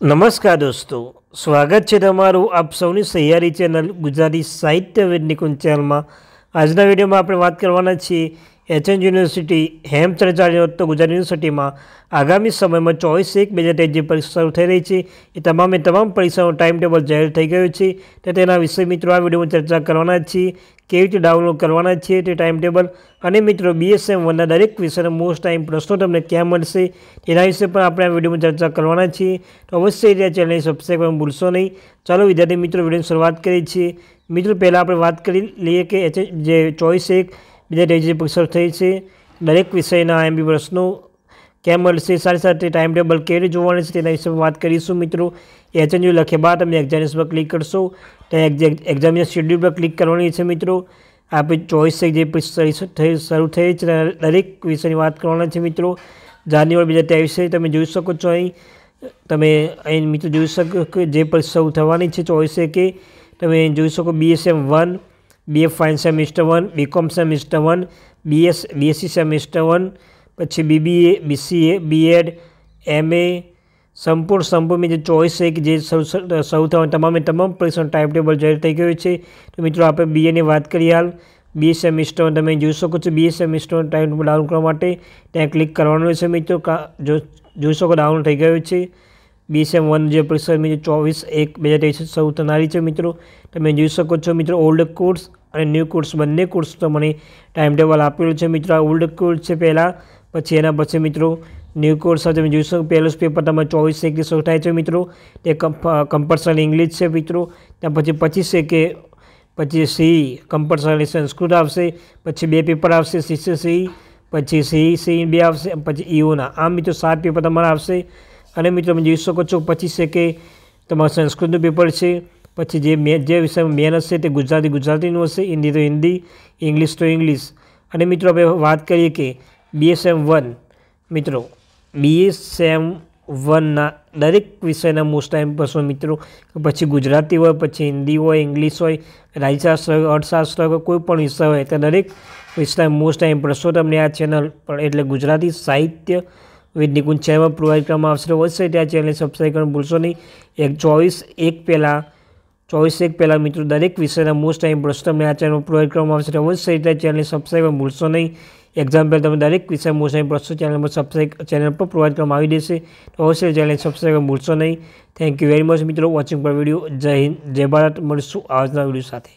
નમસ્કાર દોસ્તો સ્વાગત છે તમારું આપ સૌની સહિયારી ચેનલ ગુજરાતી સાહિત્ય વેદ નિકુંજ ચેનલમાં આજના વિડીયોમાં આપણે વાત કરવાના છીએ એચએન યુનિવર્સિટી હેમચરાચાર્ય તો ગુજરાત યુનિવર્સિટીમાં આગામી સમયમાં ચોવીસ એક બે હજાર જે પરીક્ષા શરૂ થઈ રહી છે એ તમામે તમામ પરીક્ષાનો ટાઈમ ટેબલ જાહેર થઈ ગયો છે તો તેના વિશે મિત્રો આ વિડીયોમાં ચર્ચા કરવાના છીએ કેવી રીતે ડાઉનલોડ કરવાના છીએ તે ટાઈમ ટેબલ અને મિત્રો બીએસએમ વનના દરેક વિષયના મોસ્ટ ટાઈમ પ્રશ્નો તમને ક્યાં મળશે તેના વિશે પણ આપણે આ વિડીયોમાં ચર્ચા કરવાના છીએ તો અવશ્ય આ ચેનલને સબસ્ક્રાઈબ કરવાનું ભૂલશો નહીં ચાલો વિદ્યાર્થી મિત્રો વિડીયોની શરૂઆત કરીએ છીએ મિત્રો પહેલાં આપણે વાત કરી લઈએ કે જે ચોઈસ એક બીજા ડેજી પરીક્ષા થઈ છે દરેક વિષયના એમબી વર્ષનો કેમ મળશે સાથે સાથે ટાઈમ ટેબલ કેવી જોવાની છે તેના વિશે વાત કરીશું મિત્રો એચએનયુ લખે બાદ તમે એક્ઝામિનેશન પર ક્લિક કરશો ત્યાં એક્ઝામિનેશન શેડ્યુલ પર ક્લિક કરવાની છે મિત્રો આપણી ચોઈસ જે પરીક્ષા શરૂ થઈ છે દરેક વિષયની વાત કરવાના છે મિત્રો જાન્યુઆરી બીજા ત્રેવીસે તમે જોઈ શકો છો અહીં તમે અહીં મિત્રો જોઈ શકો કે જે પરીક્ષા થવાની છે ચોઈસે કે તમે જોઈ શકો BSM one BA fine semester one BCom semester one BS BSc semester one પછી બીબીએ બીસીએ બીએડ એમએ સંપૂર્ણ સંપૂર્ણ જે ચોઈસ છે કે જે સૌ સૌ થવાની તમામે તમામ પરીક્ષાનું ટાઈમ ટેબલ જાહેર થઈ ગયું છે તો મિત્રો આપણે બીએની વાત કરીએ હાલ બી સેમિસ્ટર તમે જોઈ શકો છો B semester time table download કરવા માટે ત્યાં ક્લિક કરવાનું છે મિત્રો જો જોઈ શકો ડાઉનલોડ થઈ ગયું છે બી બીએસએમ વન જે પરીક્ષા ચોવીસ એક બે હજાર ત્રેવીસ સૌ થનારી છે મિત્રો તમે જોઈ શકો છો મિત્રો ઓલ્ડ કોર્સ અને ન્યૂ કોર્સ બંને કોર્સ તમને ટાઈમ ટેબલ આપેલું છે મિત્રો આ ઓલ્ડ કોર્સ છે પહેલાં પછી એના પછી મિત્રો ન્યૂ કોર્સ તમે જોઈ શકો પહેલું પેપર તમારે ચોવીસ એકથી શરૂ થાય છે મિત્રો તે કમ્પલસરી ઇંગ્લિશ છે મિત્રો ત્યાં પછી પચીસ કે પછી સી કમ્પલસરી સંસ્કૃત આવશે પછી બે પેપર આવશે શિષ્ય સી પછી સી સી બે આવશે પછી ઈઓના e, આમ મિત્રો સાત પેપર તમારા આવશે અને મિત્રો તમે જોઈ શકો છો પચીસ કે તમારા સંસ્કૃતનું પેપર છે પછી જે મે જે વિષયમાં મેન હશે તે ગુજરાતી ગુજરાતીનું હશે હિન્દી તો હિન્દી ઇંગ્લિશ તો ઇંગ્લિશ અને મિત્રો આપણે વાત કરીએ કે બીએસએમ વન મિત્રો બીએસએમ વનના દરેક વિષયના મોસ્ટ ટાઈમ પ્રશ્નો મિત્રો પછી ગુજરાતી હોય પછી હિન્દી હોય ઇંગ્લિશ હોય રાજ્યશાસ્ત્ર હોય અર્થશાસ્ત્ર હોય કોઈ પણ વિષય હોય તો દરેક વિષય મોસ્ટ ટાઈમ પ્રશ્નો તમને આ ચેનલ પર એટલે ગુજરાતી સાહિત્ય વિદ નિકુંજ ચેનલમાં પ્રોવાઈડ કરવામાં આવશે વધશે ત્યાં ચેનલ સબસ્ક્રાઈબ કરવાનું ભૂલશો નહીં એક ચોવીસ એક પહેલાં ચોવીસ એક પહેલાં મિત્રો દરેક વિષયના મોસ્ટ ટાઈમ પ્રશ્ન મેં આ ચેનલ પ્રોવાઈડ કરવામાં આવશે અવશ્ય એટલે ચેનલને સબસ્ક્રાઈબ ભૂલશો નહીં એક્ઝામ પહેલાં તમે દરેક વિષય મોસ્ટ ટાઈમ પ્રશ્ન ચેનલમાં સબસ્ક્રાઈબ ચેનલ પર પ્રોવાઈડ કરવામાં આવી દેશે તો અવશ્ય ચેનલને સબસ્ક્રાઈબ ભૂલશો નહીં થેન્ક યુ વેરી મચ મિત્રો વોચિંગ પર વિડીયો જય હિન્દ જય ભારત મળીશું આજના વિડીયો સાથે